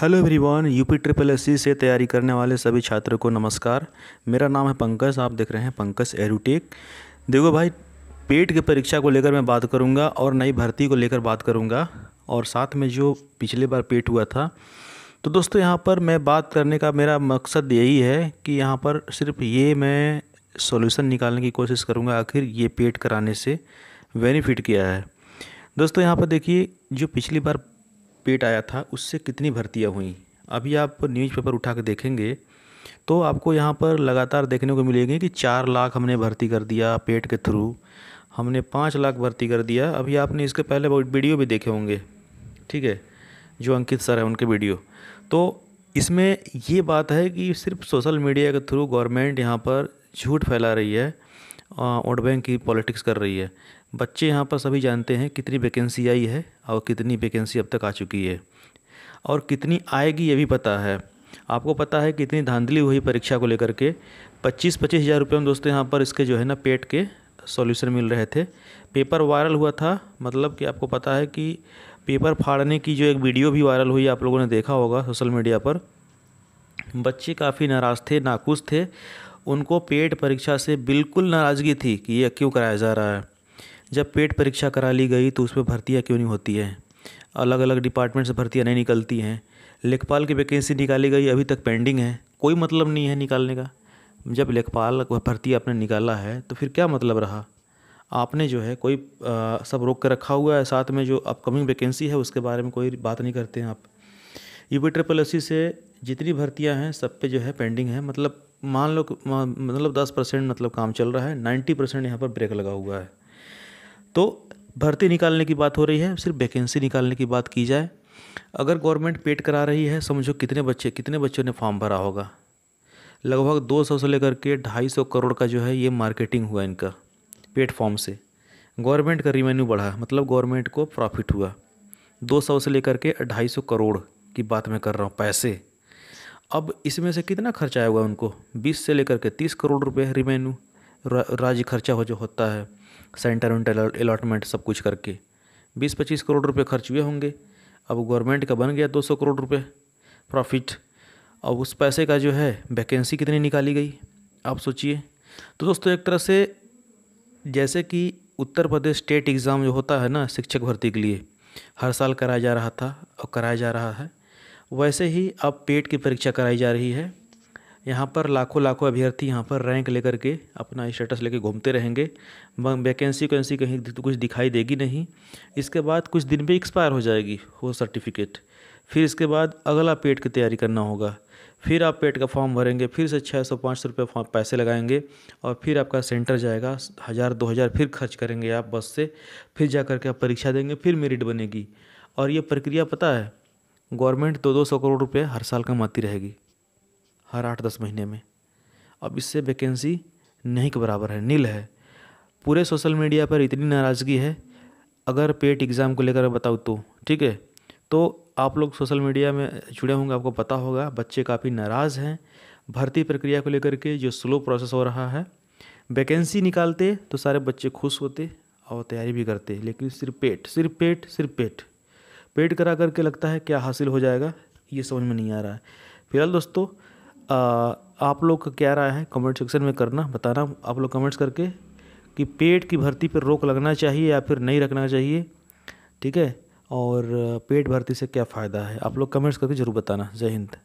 hello everyone UP triple S से तैयारी करने वाले सभी छात्रों को नमस्कार मेरा नाम है पंकज आप देख रहे हैं पंकज एरूटेक देखो भाई पेट की परीक्षा को लेकर मैं बात करूंगा और नई भर्ती को लेकर बात करूंगा और साथ में जो पिछले बार पेट हुआ था तो दोस्तों यहाँ पर मैं बात करने का मेरा मकसद यही है कि यहाँ पर सिर्फ ये मैं सोल्यूसन निकालने की कोशिश करूँगा आखिर ये पेट कराने से बेनिफिट क्या है दोस्तों यहाँ पर देखिए जो पिछली बार पेट आया था उससे कितनी भर्तियाँ हुई अभी आप न्यूज़पेपर उठा के देखेंगे तो आपको यहाँ पर लगातार देखने को मिलेंगे कि चार लाख हमने भर्ती कर दिया पेट के थ्रू हमने पाँच लाख भर्ती कर दिया अभी आपने इसके पहले वीडियो भी देखे होंगे ठीक है जो अंकित सर है उनके वीडियो तो इसमें ये बात है कि सिर्फ सोशल मीडिया के थ्रू गवर्नमेंट यहाँ पर झूठ फैला रही है वोट बैंक की पॉलिटिक्स कर रही है बच्चे यहाँ पर सभी जानते हैं कितनी वैकेंसी आई है और कितनी वैकेंसी अब तक आ चुकी है और कितनी आएगी ये भी पता है आपको पता है कितनी धांधली हुई परीक्षा को लेकर के पच्चीस पच्चीस हज़ार रुपये में दोस्तों यहाँ पर इसके जो है ना पेट के सॉल्यूशन मिल रहे थे पेपर वायरल हुआ था मतलब कि आपको पता है कि पेपर फाड़ने की जो एक वीडियो भी वायरल हुई आप लोगों ने देखा होगा सोशल मीडिया पर बच्चे काफ़ी नाराज़ थे नाखुश थे उनको पेट परीक्षा से बिल्कुल नाराज़गी थी कि ये क्यों कराया जा रहा है जब पेट परीक्षा करा ली गई तो उसमें भर्तियाँ क्यों नहीं होती हैं अलग अलग डिपार्टमेंट से भर्तियाँ नहीं निकलती हैं लेखपाल की वैकेंसी निकाली गई अभी तक पेंडिंग है कोई मतलब नहीं है निकालने का जब लेखपाल भर्ती आपने निकाला है तो फिर क्या मतलब रहा आपने जो है कोई आ, सब रोक कर रखा हुआ है साथ में जो अपकमिंग वैकेंसी है उसके बारे में कोई बात नहीं करते हैं आप यू पी ट्रिपल एस से जितनी भर्तियाँ हैं सब पे जो है पेंडिंग है मतलब मान लो मतलब दस परसेंट मतलब काम चल रहा है नाइन्टी परसेंट यहाँ पर ब्रेक लगा हुआ है तो भर्ती निकालने की बात हो रही है सिर्फ वैकेंसी निकालने की बात की जाए अगर गवर्नमेंट पेड करा रही है समझो कितने बच्चे कितने बच्चों ने फॉर्म भरा होगा लगभग सौ से लेकर के सौ करोड़ का जो है ये मार्केटिंग हुआ इनका पेड फॉर्म से गवर्नमेंट का रिवेन्यू बढ़ा मतलब गवर्नमेंट को प्रॉफिट हुआ सौ से लेकर के सौ करोड़ की बात मैं कर रहा हूँ पैसे अब इसमें से कितना खर्चा आया हुआ उनको बीस से लेकर के तीस करोड़ रुपये रिवेन्यू रा, राज्य खर्चा हो जो होता है सेंटर वेंटर अलाटमेंट सब कुछ करके बीस पच्चीस करोड़ रुपये खर्च हुए होंगे अब गवर्नमेंट का बन गया दो सौ करोड़ रुपये प्रॉफिट अब उस पैसे का जो है वैकेंसी कितनी निकाली गई आप सोचिए तो दोस्तों एक तरह से जैसे कि उत्तर प्रदेश स्टेट एग्ज़ाम जो होता है ना शिक्षक भर्ती के लिए हर साल कराया जा रहा था और कराया जा रहा है वैसे ही अब पेट की परीक्षा कराई जा रही है यहाँ पर लाखों लाखों अभ्यर्थी यहाँ पर रैंक लेकर के अपना स्टेटस लेके घूमते रहेंगे वैकेंसी वैकेंसी कहीं कुछ दिखाई देगी नहीं इसके बाद कुछ दिन में एक्सपायर हो जाएगी वो सर्टिफिकेट फिर इसके बाद अगला पेट की तैयारी करना होगा फिर आप पेट का फॉर्म भरेंगे फिर से छः सौ पाँच सौ रुपये पैसे लगाएंगे और फिर आपका सेंटर जाएगा हज़ार दो हज़ार फिर खर्च करेंगे आप बस से फिर जा करके आप परीक्षा देंगे फिर मेरिट बनेगी और ये प्रक्रिया पता है गवर्नमेंट दो दो सौ करोड़ रुपए हर साल कमाती रहेगी हर आठ दस महीने में अब इससे वैकेंसी नहीं के बराबर है नील है पूरे सोशल मीडिया पर इतनी नाराज़गी है अगर पेट एग्ज़ाम को लेकर बताऊँ तो ठीक है तो आप लोग सोशल मीडिया में जुड़े होंगे आपको पता होगा बच्चे काफ़ी नाराज़ हैं भर्ती प्रक्रिया को लेकर के जो स्लो प्रोसेस हो रहा है वैकेंसी निकालते तो सारे बच्चे खुश होते और तैयारी भी करते लेकिन सिर्फ पेट सिर्फ पेट सिर्फ पेट पेड करा करके लगता है क्या हासिल हो जाएगा ये समझ में नहीं आ रहा है फिलहाल दोस्तों आप लोग का क्या राय है कमेंट सेक्शन में करना बताना आप लोग कमेंट्स करके कि पेट की भर्ती पर रोक लगना चाहिए या फिर नहीं रखना चाहिए ठीक है और पेट भर्ती से क्या फ़ायदा है आप लोग कमेंट्स करके ज़रूर बताना जय हिंद